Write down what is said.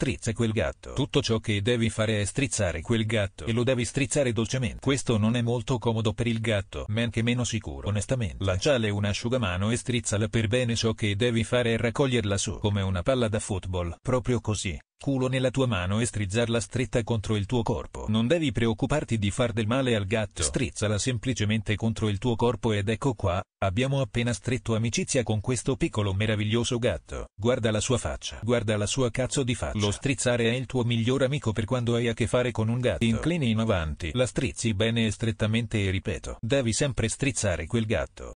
strizza quel gatto. Tutto ciò che devi fare è strizzare quel gatto e lo devi strizzare dolcemente. Questo non è molto comodo per il gatto, men che meno sicuro. Onestamente, lanciale un asciugamano e strizzala per bene ciò che devi fare è raccoglierla su come una palla da football. Proprio così culo nella tua mano e strizzarla stretta contro il tuo corpo. Non devi preoccuparti di far del male al gatto, strizzala semplicemente contro il tuo corpo ed ecco qua, abbiamo appena stretto amicizia con questo piccolo meraviglioso gatto. Guarda la sua faccia, guarda la sua cazzo di faccia. Lo strizzare è il tuo miglior amico per quando hai a che fare con un gatto. Inclini in avanti, la strizzi bene e strettamente e ripeto, devi sempre strizzare quel gatto.